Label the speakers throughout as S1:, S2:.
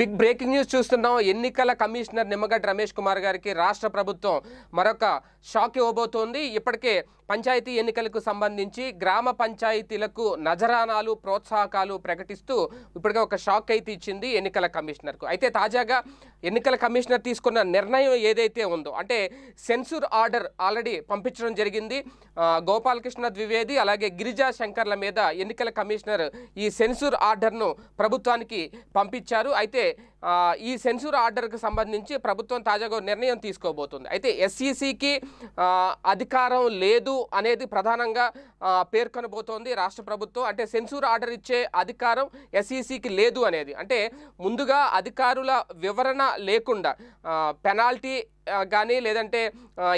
S1: big breaking news చూస్తున్నాం ఎన్నికల commissioner Nimmagadda Ramesh Kumar గారికి రాష్ట్ర ప్రభుత్వం మరొక షాక్ ఇవ్వబోతోంది ఇప్పటికే పంచాయతీ ఎన్నికలకు సంబంధించి గ్రామ పంచాయతీలకు నజరానాలు ప్రోత్సాహకాలు ప్రకటిస్తూ ఇప్పటికే ఒక షాక్ అయితే ఇచ్చింది ఎన్నికల కమిషనర్కు అయితే తాజాగా ఎన్నికల కమిషనర్ తీసుకున్న నిర్ణయం ఏదైతే ఉందో అంటే సెన్సూర్ ఆర్డర్ ఆల్రెడీ పంపించడం జరిగింది గోపాలకృష్ణ ద్వివేది అలాగే గిరిజా శంకర్ల మీద ఎన్నికల కమిషనర్ ఈ సెన్సూర్ ఆర్డర్ను ప్రభుత్వానికి పంపించారు అయితే ఈ సెన్సూర్ ఆర్డర్కి సంబంధించి ప్రభుత్వం తాజాగా నిర్ణయం తీసుకోబోతుంది అయితే ఎస్ఈసికి అధికారం లేదు అనేది ప్రధానంగా పేర్కొనబోతోంది రాష్ట్ర ప్రభుత్వం అంటే సెన్సూర్ ఆర్డర్ ఇచ్చే అధికారం ఎస్ఈసికి లేదు అనేది అంటే ముందుగా అధికారుల వివరణ లేకుండా పెనాల్టీ కానీ లేదంటే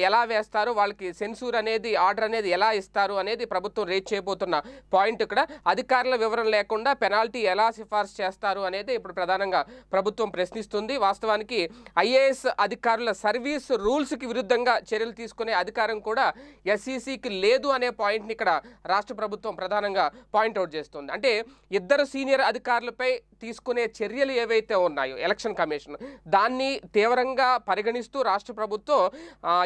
S1: ఎలా వేస్తారు వాళ్ళకి సెన్సూర్ అనేది ఆర్డర్ అనేది ఎలా ఇస్తారు అనేది ప్రభుత్వం రేట్ చేయబోతున్న పాయింట్ ఇక్కడ అధికారుల వివరణ లేకుండా పెనాల్టీ ఎలా సిఫార్సు చేస్తారు అనేది ఇప్పుడు ప్రధానంగా ప్రభుత్వం ప్రశ్నిస్తుంది వాస్తవానికి ఐఏఎస్ అధికారుల సర్వీస్ రూల్స్కి విరుద్ధంగా చర్యలు తీసుకునే అధికారం కూడా ఎస్ఈసికి లేదు అనే పాయింట్ని ఇక్కడ కూడా రాష్ట్ర ప్రభుత్వం ప్రధానంగా పాయింట్అవుట్ చేస్తుంది అంటే ఇద్దరు సీనియర్ అధికారులపై తీసుకునే చర్యలు ఏవైతే ఉన్నాయో ఎలక్షన్ కమిషన్ దాన్ని తీవ్రంగా పరిగణిస్తూ రాష్ట్ర ప్రభుత్వం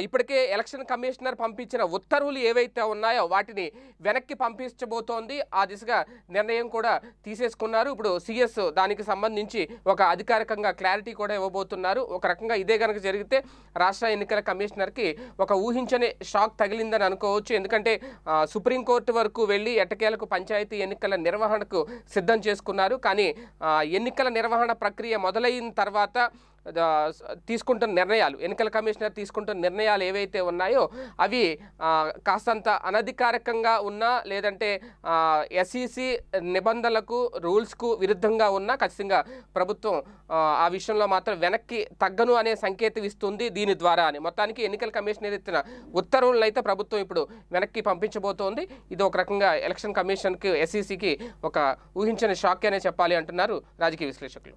S1: ఇప్పటికే ఎలక్షన్ కమిషనర్ పంపించిన ఉత్తర్వులు ఏవైతే ఉన్నాయో వాటిని వెనక్కి పంపించబోతోంది ఆ దిశగా నిర్ణయం కూడా తీసేసుకున్నారు ఇప్పుడు సిఎస్ దానికి సంబంధించి ఒక అధికారికంగా క్లారిటీ కూడా ఇవ్వబోతున్నారు ఒక రకంగా ఇదే కనుక జరిగితే రాష్ట్ర ఎన్నికల కమిషనర్కి ఒక ఊహించని షాక్ తగిలిందని అనుకోవచ్చు ఎందుకంటే సుప్రీం సుప్రీంకోర్టు వరకు వెళ్ళి ఎట్టకేలకు పంచాయతీ ఎన్నికల నిర్వహణకు సిద్ధం చేసుకున్నారు కానీ ఎన్నికల నిర్వహణ ప్రక్రియ మొదలైన తర్వాత తీసుకుంటున్న నిర్ణయాలు ఎన్నికల కమిషనర్ తీసుకుంటున్న నిర్ణయాలు ఏవైతే ఉన్నాయో అవి కాస్తంత అనధికారికంగా ఉన్నా లేదంటే ఎస్ఈసి నిబంధనలకు రూల్స్కు విరుద్ధంగా ఉన్నా ఖచ్చితంగా ప్రభుత్వం ఆ విషయంలో మాత్రం వెనక్కి తగ్గను అనే సంకేతం ఇస్తుంది దీని ద్వారా అని మొత్తానికి ఎన్నికల కమిషనర్ ఇచ్చిన ఉత్తర్వులను అయితే ప్రభుత్వం ఇప్పుడు వెనక్కి పంపించబోతోంది ఇది ఒక రకంగా ఎలక్షన్ కమిషన్కి ఎస్ఈసికి ఒక ఊహించని షాక్ అనే చెప్పాలి అంటున్నారు రాజకీయ విశ్లేషకులు